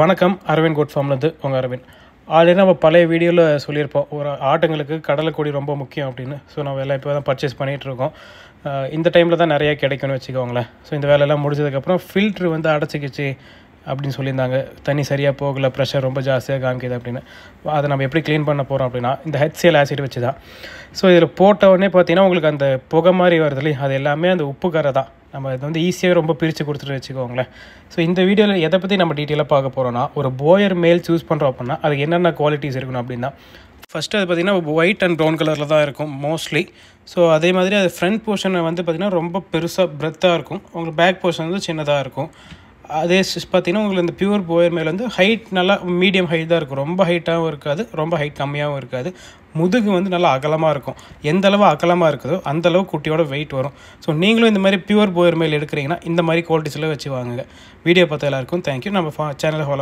வணக்கம் அரவிந்த் கோட் ஃபார்ம்லேருந்து உங்கள் அரவிந்த் ஆல்ரெடி நம்ம பழைய வீடியோவில் சொல்லியிருப்போம் ஒரு ஆட்டுங்களுக்கு கடலைக்கொடி ரொம்ப முக்கியம் அப்படின்னு ஸோ நம்ம எல்லாம் இப்போ தான் பர்ச்சேஸ் பண்ணிகிட்ருக்கோம் இந்த டைமில் தான் நிறையா கிடைக்கும்னு வச்சுக்கோங்களேன் ஸோ இந்த வேலையெல்லாம் முடிஞ்சதுக்கப்புறம் ஃபில்ட்ரு வந்து அடைச்சிக்கிச்சு அப்படின்னு சொல்லியிருந்தாங்க தண்ணி சரியாக போகல ப்ரெஷர் ரொம்ப ஜாஸ்தியாக காமிக்குது அப்படின்னு அதை நம்ம எப்படி க்ளீன் பண்ண போகிறோம் அப்படின்னா இந்த ஹெச்சியல் ஆசிட் வச்சு தான் ஸோ இதில் போட்ட உடனே பார்த்தீங்கன்னா உங்களுக்கு அந்த புகை மாதிரி வருது இல்லையா அது எல்லாமே அந்த உப்பு கரை தான் நம்ம இது வந்து ஈஸியாக ரொம்ப பிரித்து கொடுத்துட்டு வச்சுக்கோங்களேன் ஸோ இந்த வீடியோவில் எதை பற்றி நம்ம டீட்டெயிலாக பார்க்க போகிறோன்னா ஒரு போயர் மேல் சூஸ் பண்ணுறோம் அப்படின்னா அதுக்கு என்னென்ன குவாலிட்டிஸ் இருக்கணும் அப்படின்னா ஃபஸ்ட்டு அது பார்த்திங்கன்னா ஒயிட் அண்ட் ப்ரௌன் கலரில் தான் இருக்கும் மோஸ்ட்லி ஸோ அதே மாதிரி அது ஃப்ரண்ட் போர்ஷனை வந்து பார்த்திங்கன்னா ரொம்ப பெருசாக பிரெத்தாக இருக்கும் உங்களுக்கு பேக் போர்ஷன் வந்து சின்னதாக இருக்கும் அதே பார்த்தீங்கன்னா உங்களுக்கு இந்த பியூர் போயர் மேல் வந்து ஹைட் நல்லா மீடியம் ஹைட் தான் இருக்கும் ரொம்ப ஹைட்டாகவும் இருக்காது ரொம்ப ஹைட் கம்மியாகவும் இருக்காது முதுகு வந்து நல்லா அகலமாக இருக்கும் எந்த அளவு அகலமாக இருக்குதோ அந்த அளவு குட்டியோட வெயிட் வரும் ஸோ நீங்களும் இந்த மாதிரி பியூர் போயர் மேல் எடுக்கிறீங்கன்னா இந்த மாதிரி குவாலிட்டிஸில் வச்சு வாங்குங்க வீடியோ பார்த்த எல்லாருக்கும் தேங்க்யூ நம்ம ஃபா சேனலை ஃபாலோ